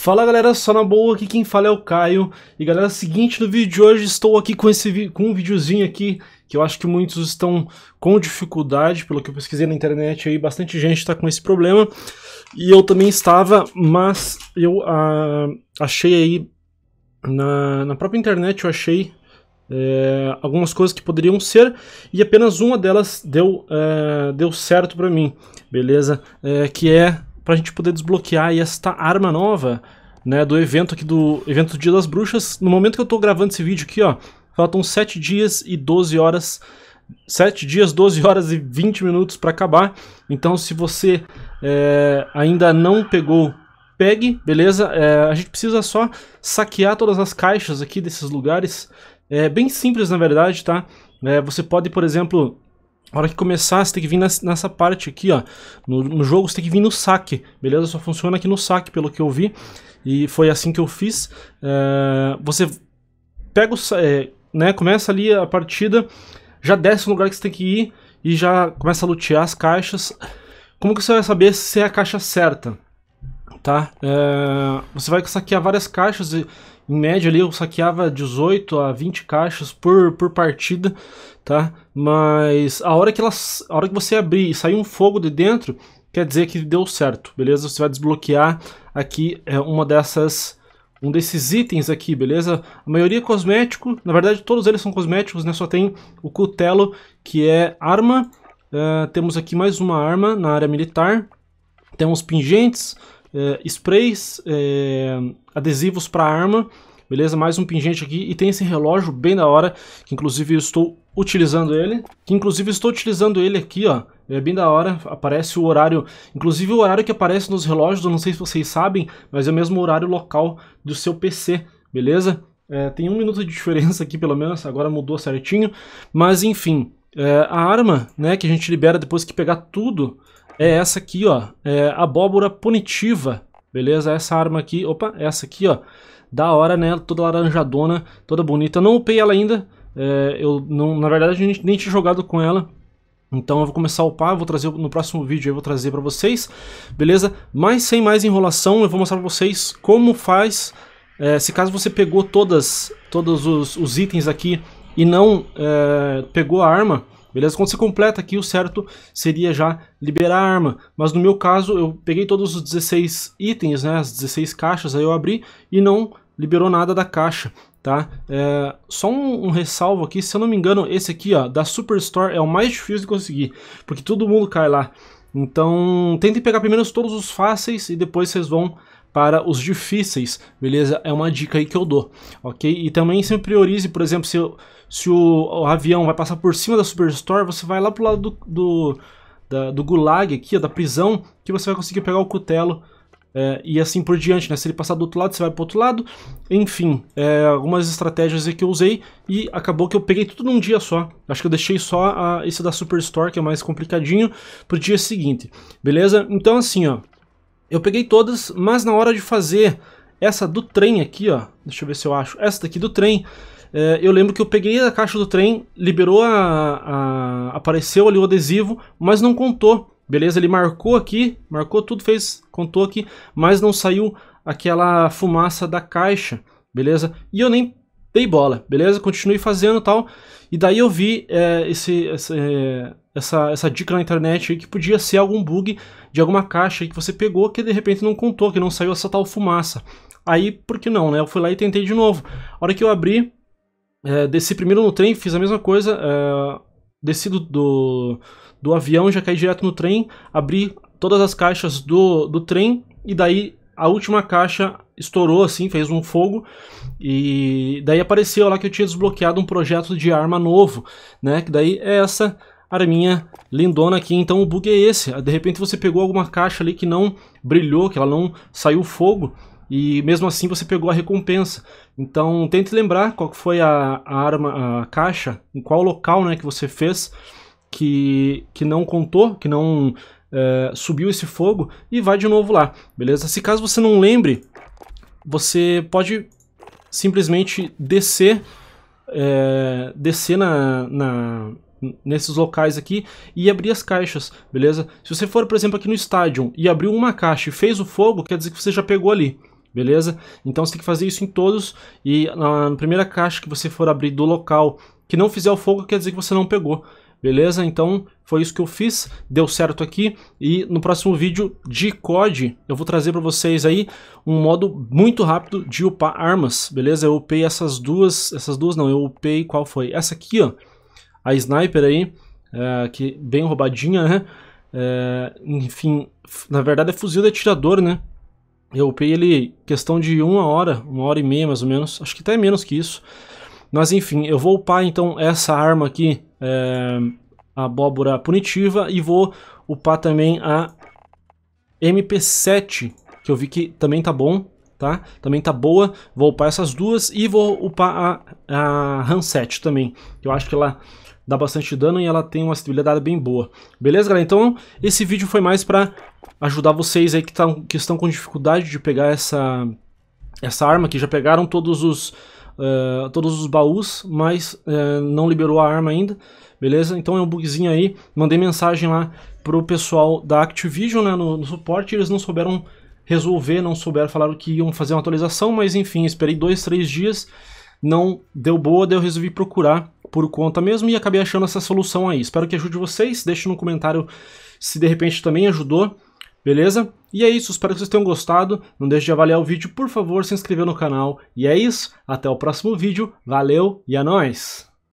Fala galera, só na boa, aqui quem fala é o Caio. E galera, seguinte, no vídeo de hoje estou aqui com, esse com um videozinho aqui que eu acho que muitos estão com dificuldade, pelo que eu pesquisei na internet aí, bastante gente está com esse problema. E eu também estava, mas eu ah, achei aí na, na própria internet, eu achei é, algumas coisas que poderiam ser e apenas uma delas deu, é, deu certo para mim, beleza? É, que é para a gente poder desbloquear esta arma nova, né, do evento aqui do evento do Dia das Bruxas. No momento que eu estou gravando esse vídeo aqui, ó, faltam 7 dias e 12 horas 7 dias, 12 horas e 20 minutos para acabar. Então, se você é, ainda não pegou, pegue, beleza? É, a gente precisa só saquear todas as caixas aqui desses lugares. É bem simples, na verdade, tá? É, você pode, por exemplo, a hora que começar, você tem que vir nessa parte aqui, ó. No, no, jogo, você tem que vir no saque, beleza? Só funciona aqui no saque, pelo que eu vi. E foi assim que eu fiz. É, você pega o... É, né, começa ali a partida, já desce no lugar que você tem que ir e já começa a lutear as caixas. Como que você vai saber se é a caixa certa? tá? É, você vai saquear várias caixas e em média ali eu saqueava 18 a 20 caixas por, por partida, tá? Mas a hora que elas, a hora que você abrir e sair um fogo de dentro, quer dizer que deu certo, beleza? Você vai desbloquear aqui é, uma dessas um desses itens aqui, beleza? A maioria é cosmético, na verdade todos eles são cosméticos, né? Só tem o cutelo que é arma. É, temos aqui mais uma arma na área militar. Temos pingentes, é, sprays, é, adesivos para arma, beleza? Mais um pingente aqui e tem esse relógio bem da hora, que inclusive eu estou utilizando ele, que inclusive estou utilizando ele aqui, ó, é bem da hora, aparece o horário, inclusive o horário que aparece nos relógios, eu não sei se vocês sabem, mas é o mesmo horário local do seu PC, beleza? É, tem um minuto de diferença aqui pelo menos, agora mudou certinho, mas enfim, é, a arma né, que a gente libera depois que pegar tudo é essa aqui, ó. É abóbora punitiva. Beleza? Essa arma aqui, opa, essa aqui, ó. Da hora, né? Toda laranjadona, toda bonita. Eu não upei ela ainda. É, eu não, na verdade, a gente nem tinha jogado com ela. Então eu vou começar a upar, vou trazer no próximo vídeo, eu vou trazer para vocês, beleza? Mas sem mais enrolação, eu vou mostrar para vocês como faz, é, se caso você pegou todas, todos os, os itens aqui e não é, pegou a arma, beleza? Quando você completa aqui, o certo seria já liberar a arma. Mas no meu caso, eu peguei todos os 16 itens, né? As 16 caixas, aí eu abri e não liberou nada da caixa, tá? É, só um, um, ressalvo aqui, se eu não me engano, esse aqui, ó, da Superstore é o mais difícil de conseguir, porque todo mundo cai lá. Então, tentem pegar primeiro todos os fáceis e depois vocês vão para os difíceis, beleza? É uma dica aí que eu dou, ok? E também sempre priorize, por exemplo, se eu se o, o, avião vai passar por cima da Superstore, você vai lá pro lado do, do, da, do gulag aqui, ó, da prisão, que você vai conseguir pegar o cutelo é, e assim por diante, né? Se ele passar do outro lado, você vai pro outro lado. Enfim, é, algumas estratégias que eu usei e acabou que eu peguei tudo num dia só. Acho que eu deixei só a, esse da Superstore, que é mais complicadinho, pro dia seguinte, beleza? Então assim, ó, eu peguei todas, mas na hora de fazer essa do trem aqui, ó, deixa eu ver se eu acho, essa daqui do trem, é, eu lembro que eu peguei a caixa do trem, liberou a, a, apareceu ali o adesivo, mas não contou. Beleza, ele marcou aqui, marcou tudo, fez, contou aqui, mas não saiu aquela fumaça da caixa, beleza? E eu nem dei bola, beleza? Continuei fazendo tal. E daí eu vi é, esse, esse é, essa, essa dica na internet que podia ser algum bug de alguma caixa que você pegou que de repente não contou, que não saiu essa tal fumaça. Aí, por que não, né? Eu fui lá e tentei de novo. A hora que eu abri, é, desci primeiro no trem, fiz a mesma coisa. É, desci do, do, do, avião, já caí direto no trem, abri todas as caixas do, do trem e daí a última caixa estourou assim, fez um fogo e daí apareceu lá que eu tinha desbloqueado um projeto de arma novo, né? Que daí é essa arminha lindona aqui. Então o bug é esse. De repente você pegou alguma caixa ali que não brilhou, que ela não saiu fogo e mesmo assim você pegou a recompensa. Então tente lembrar qual foi a, a arma, a caixa, em qual local né, que você fez que, que não contou, que não é, subiu esse fogo e vai de novo lá, beleza? Se caso você não lembre, você pode simplesmente descer, é, descer na, na nesses locais aqui e abrir as caixas, beleza? Se você for, por exemplo, aqui no estádio e abriu uma caixa e fez o fogo, quer dizer que você já pegou ali beleza? Então você tem que fazer isso em todos e na primeira caixa que você for abrir do local que não fizer o fogo, quer dizer que você não pegou. Beleza? Então foi isso que eu fiz, deu certo aqui e no próximo vídeo de COD eu vou trazer para vocês aí um modo muito rápido de upar armas, beleza? Eu upei essas duas, essas duas não, eu upei qual foi? Essa aqui ó, a Sniper aí, é, que bem roubadinha né, é, enfim, na verdade é fuzil de atirador né, eu upei ele questão de uma hora, uma hora e meia mais ou menos, acho que até menos que isso. Mas enfim, eu vou upar então essa arma aqui, é, a abóbora punitiva, e vou upar também a MP7, que eu vi que também tá bom, tá? Também tá boa, vou upar essas duas e vou upar a, a Hanset também, que eu acho que ela dá bastante dano e ela tem uma estabilidade bem boa. Beleza, galera? Então, esse vídeo foi mais pra ajudar vocês aí que, tão, que estão com dificuldade de pegar essa, essa arma, que já pegaram todos os, uh, todos os baús, mas uh, não liberou a arma ainda. Beleza? Então é um bugzinho aí. Mandei mensagem lá pro pessoal da Activision, né, no, no suporte, eles não souberam resolver, não souberam, falaram que iam fazer uma atualização, mas enfim, esperei dois, três dias não deu boa, daí eu resolvi procurar por conta mesmo e acabei achando essa solução aí. Espero que ajude vocês, deixe no comentário se de repente também ajudou, beleza? E é isso, espero que vocês tenham gostado, não deixe de avaliar o vídeo, por favor, se inscrever no canal. E é isso, até o próximo vídeo, valeu e é nóis!